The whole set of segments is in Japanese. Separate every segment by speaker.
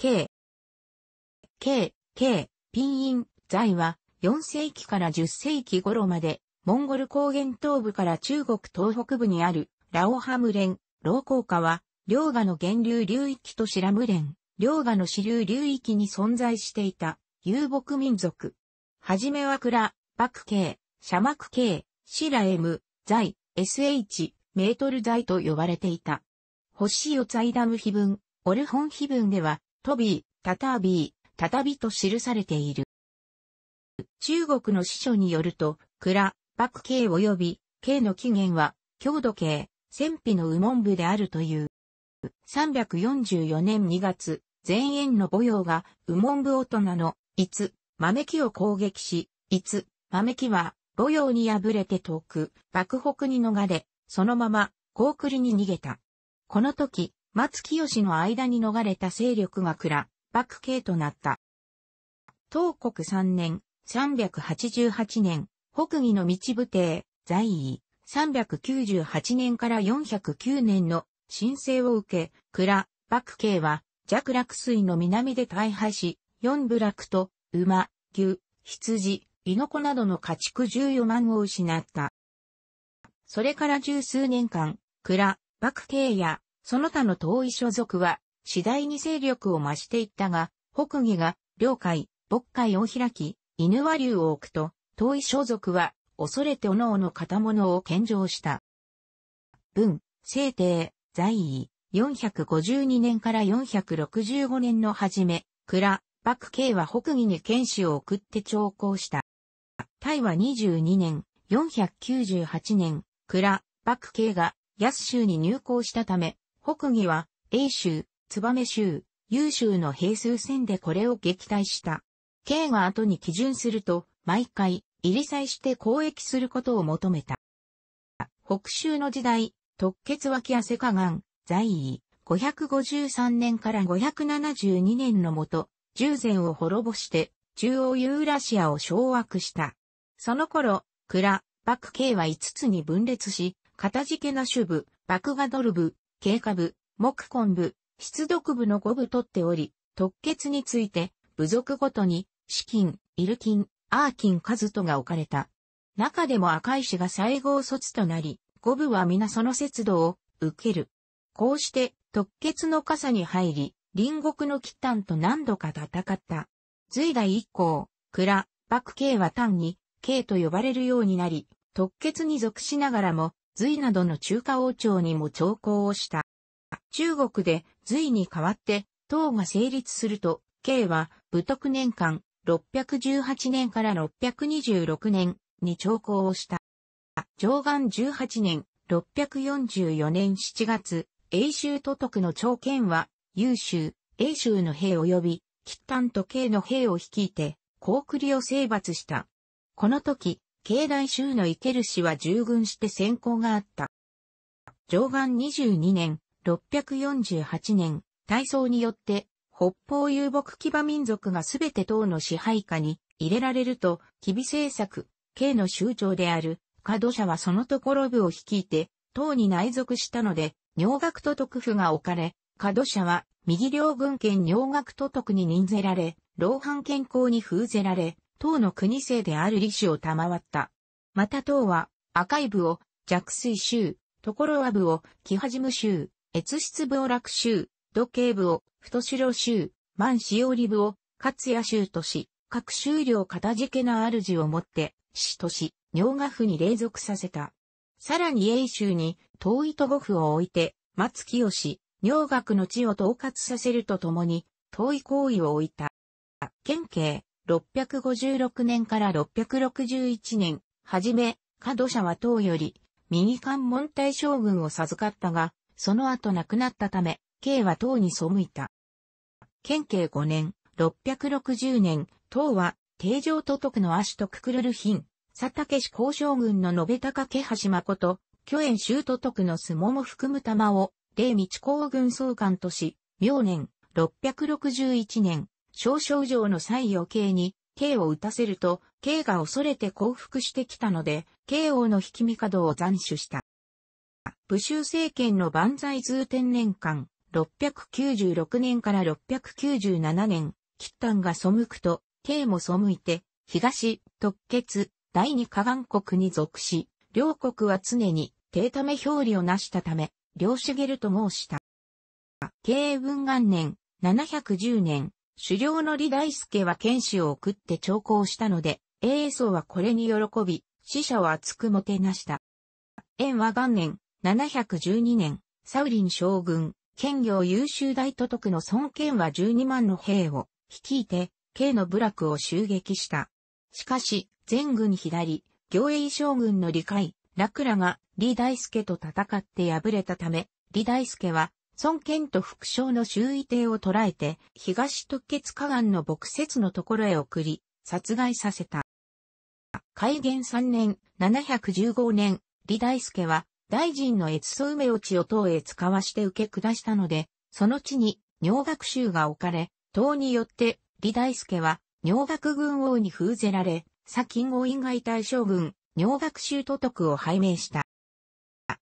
Speaker 1: K、K、K、ピンイン、イは、4世紀から10世紀頃まで、モンゴル高原東部から中国東北部にある、ラオハムレン、老高下は、両河の源流流域とシラムレン、両河の支流流域に存在していた、遊牧民族。はじめは倉、幕系、マク系、シラエム、イ、SH、メートルイと呼ばれていた。星を財ダム碑文、オルホン碑文では、トビー、タタービー、タタビと記されている。中国の司書によると、蔵、幕慶及び、慶の起源は、郷土慶、戦費の右門部であるという。344年2月、前縁の母用が、右門部大人の、いつ、豆木を攻撃し、いつ、豆木は、母用に敗れて遠く、幕北に逃れ、そのまま、高栗に逃げた。この時、松清の間に逃れた勢力が倉、幕系となった。東国3年、388年、北魏の道部帝、在位、398年から409年の申請を受け、倉、幕系は、弱落水の南で大敗し、四部落と、馬、牛、羊、猪子などの家畜14万を失った。それから十数年間、倉、幕慶やその他の遠い所属は、次第に勢力を増していったが、北義が、領海、渤海を開き、犬和流を置くと、遠い所属は、恐れて各々片物を献上した。文、聖帝、在位、452年から465年の初め、倉、幕慶は北義に剣士を送って徴行した。大和22年、498年、倉、幕慶が安州に入港したため、北魏は、英州、燕州、優州の平数戦でこれを撃退した。慶が後に基準すると、毎回、入り際して交易することを求めた。北州の時代、特血脇汗加岩、在位、553年から572年のもと、従前を滅ぼして、中央ユーラシアを掌握した。その頃、蔵、幕慶は5つに分裂し、片付けな主部、幕がドル部、経過部、木根部、出読部の5部取っており、特決について、部族ごとに、資金、イル金、アーキン、カズトが置かれた。中でも赤石が最後卒となり、5部は皆その節度を受ける。こうして、特決の傘に入り、隣国のキ端と何度か戦った。随代以降、倉、幕慶は単に、慶と呼ばれるようになり、特決に属しながらも、隋などの中華王朝にも朝貢をした。中国で隋に代わって唐が成立すると、慶は武徳年間618年から626年に朝貢をした。上岸18年644年7月、英州都督の朝剣は、優州、英州の兵及び、吉丹と慶の兵を率いて、高栗を征伐した。この時、境内州のイケル氏は従軍して先行があった。上岸22年、648年、大層によって、北方遊牧騎馬民族がすべて党の支配下に入れられると、騎備政策、慶の州長である、加土者はそのところ部を率いて、党に内属したので、尿学都督府が置かれ、加土者は、右両軍権尿学都督に任ぜられ、老藩健康に封ぜられ、唐の国政である李氏を賜った。また唐は、赤い部を弱水州、ところは部を木はじむ州、越室部を楽州、土慶部を太城州、万使用里部を勝谷州とし、各州領片付ける主をもって、市とし、尿河府に隷属させた。さらに英州に、遠い都護府を置いて、松清、尿学の地を統括させるとともに、遠い行為を置いた。県警、656年から661年、はじめ、角社は唐より、右関門大将軍を授かったが、その後亡くなったため、慶は唐に背いた。県慶5年、660年、唐は、定常都督の足とくくるる品、佐竹市交渉軍の延高家橋誠、巨園州都督の相撲も含む玉を、霊道公軍総監とし、明年、661年、小症状の際余計に、刑を打たせると、刑が恐れて降伏してきたので、刑王の引き見角を斬首した。武州政権の万歳通天年間、696年から697年、吉丹が背くと、刑も背いて、東、特決、第二河岸国に属し、両国は常に、低ため表裏を成したため、両茂と申した。慶文元年、710年、狩猟の李大輔は剣士を送って長考したので、英宗はこれに喜び、死者を厚くもてなした。縁は元年、712年、サウリン将軍、剣業優秀大都督の孫権は12万の兵を率いて、慶の部落を襲撃した。しかし、全軍左、行英将軍の理解、楽らが李大輔と戦って敗れたため、李大輔は孫権と副将の周囲艇を捕らえて、東特血河岸の牧雪のところへ送り、殺害させた。開元三年、715年、李大助は、大臣の越祖梅落ちを党へ使わして受け下したので、その地に、尿学衆が置かれ、党によって、李大助は、尿学軍王に封ぜられ、左近王院外大将軍、尿学衆都督を拝命した。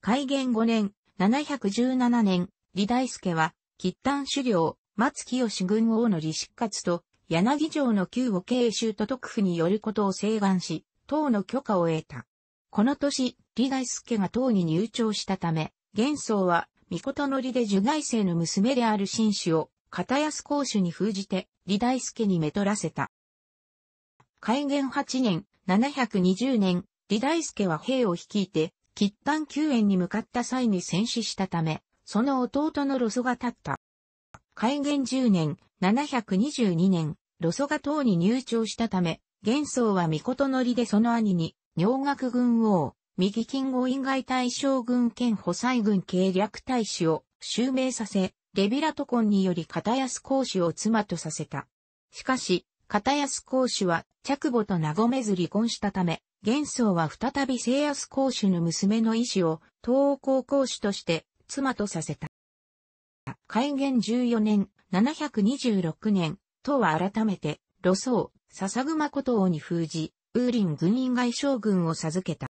Speaker 1: 開元五年、717年、李大輔は、喫丹狩猟、松清軍王の李執活と、柳城の旧を慶州都督府によることを請願し、党の許可を得た。この年、李大輔が党に入庁したため、元宗は、御事のりで受害生の娘である新士を、片安公主に封じて、李大輔にめとらせた。開元8年、720年、李大輔は兵を率いて、喫丹救援に向かった際に戦死したため、その弟のロソが立った。開元10年、722年、ロソが唐に入庁したため、元宗は御事のりでその兄に、洋学軍王、右金吾院外大将軍兼補佐軍計略大使を襲名させ、レビラトコンにより片安公主を妻とさせた。しかし、片安公主は着母と和めず離婚したため、元宗は再び聖安公主の娘の意志を東欧高公主として妻とさせた。開元14年、726年、党は改めて、路ソ笹熊古党に封じ、ウーリン軍人外将軍を授けた。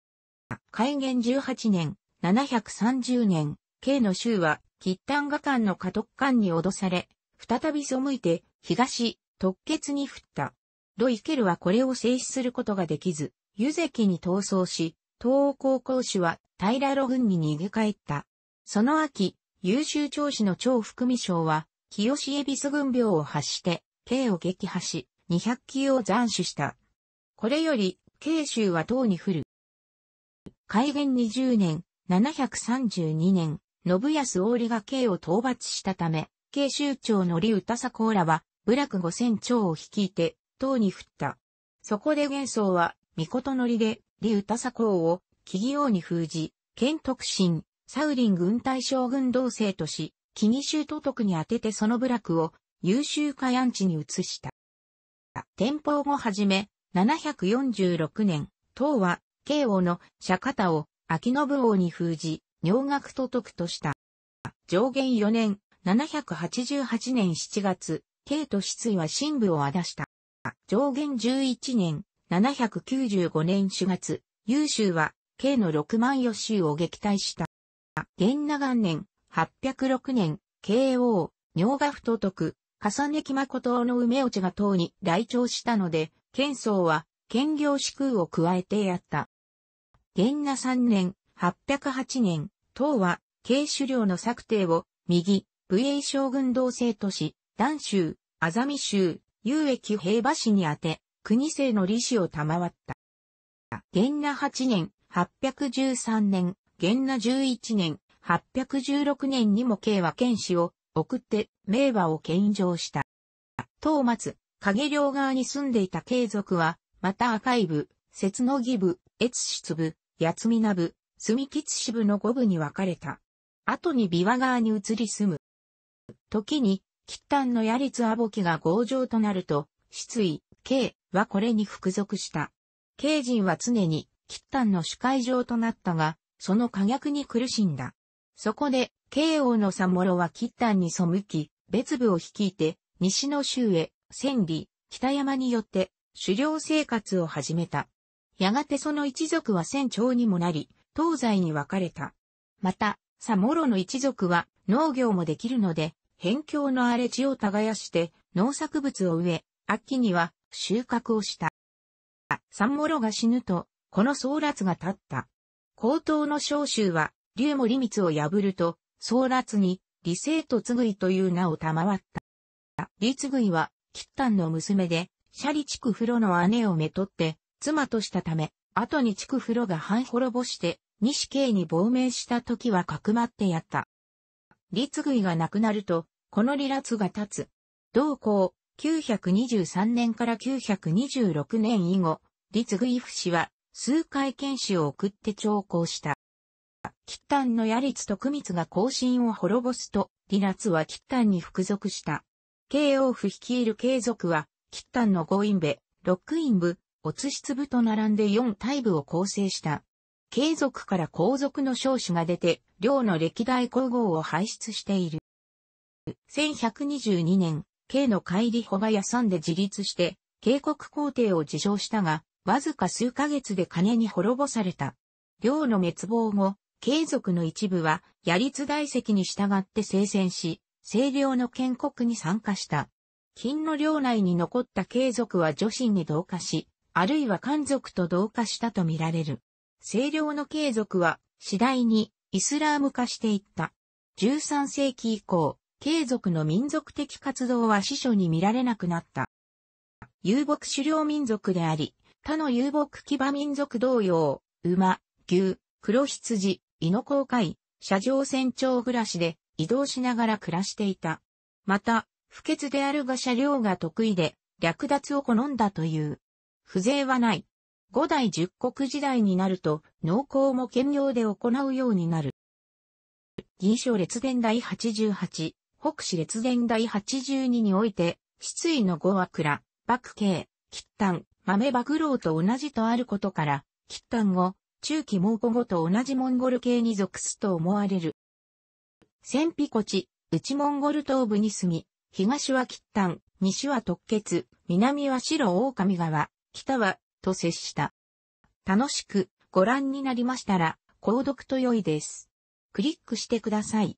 Speaker 1: 開元18年、730年、慶の州は、吉丹画館の家督官に脅され、再び背いて、東、特決に降った。ロイケルはこれを制止することができず、湯関に逃走し、東欧高校主は平路軍に逃げ帰った。その秋、優秀長子の長福美賞は、清志恵比寿軍病を発して、慶を撃破し、200級を斬首した。これより、慶州は唐に降る。開元20年、732年、信康王里が慶を討伐したため、慶州長の李歌佐公らは、部落五千長を率いて、唐に降った。そこで元宗は、御事のりで、李歌佐公を、企業に封じ、県徳心、サウリン軍隊将軍同姓とし、キニ州都督に当ててその部落を優秀火安地に移した。天保後はじめ、746年、唐は、慶王の釈迦田を秋信王に封じ、尿学都督とした。上元4年、788年7月、慶と失意は神部を荒した。上元11年、795年4月、優州は、慶の六万余州を撃退した。元年、806年、慶応、尿が太徳、重ね木誠の梅落が党に来庁したので、県宗は、県行四空を加えてやった。元那三年、808年、党は、慶首領の策定を、右、武英将軍同制都市、南州、あ美州、遊益平和市にあて、国政の利子を賜った。元那八年、813年、元那11年、816年にも慶は剣士を送って名馬を献上した。当末、影両側に住んでいた慶族は、また赤い部、節の義部、越出部、八みな部、住吉支部の五部に分かれた。後に琵琶側に移り住む。時に、吉丹の矢律阿保きが強情となると、失意、慶はこれに服属した。慶人は常に、吉丹の主会場となったが、その可逆に苦しんだ。そこで、慶応のモ諸は吉丹に背き、別部を率いて、西の州へ、千里、北山によって、狩猟生活を始めた。やがてその一族は船長にもなり、東西に分かれた。また、モ諸の一族は農業もできるので、辺境の荒れ地を耕して農作物を植え、秋には収穫をした。モ諸が死ぬと、この争奪が立った。高等の召集は、竜森光を破ると、総辣に、李生とつぐいという名を賜った。李ついは、吉丹の娘で、シャリ地区風呂の姉をめとって、妻としたため、後に地区風呂が半滅ぼして、西慶に亡命した時はかくまってやった。李ついが亡くなると、この離脱が立つ。同校、923年から926年以後、李つぐい不死は、数回剣士を送って長考した。キッタンのヤリツとクミツが更進を滅ぼすと、リナツはキッタンに服属した。慶王府率いる慶族は、キッタンの五院部、六院部、おつしつ部と並んで四大部を構成した。慶族から皇族の少子が出て、領の歴代皇后を輩出している。1122年、慶の帰り穂がさんで自立して、慶国皇帝を自称したが、わずか数ヶ月で金に滅ぼされた。領の滅亡後、継続の一部は、ヤリツ大石に従って聖戦し、清領の建国に参加した。金の領内に残った継続は女神に同化し、あるいは漢族と同化したとみられる。清領の継続は、次第にイスラーム化していった。13世紀以降、継続の民族的活動は司書に見られなくなった。遊牧狩猟民族であり、他の遊牧騎馬民族同様、馬、牛、黒羊、犬公海、車上船長暮らしで移動しながら暮らしていた。また、不潔であるが車両が得意で、略奪を好んだという。風情はない。五代十国時代になると、農耕も兼業で行うようになる。銀賞列伝第88、北市列伝第82において、失意の語は倉、幕慶、吉丹、豆爆老と同じとあることから、喫ッ後、中期蒙古後と同じモンゴル系に属すと思われる。戦費古地、内モンゴル東部に住み、東は喫ッ西は特決、南は白狼川、北は、と接した。楽しくご覧になりましたら、購読と良いです。クリックしてください。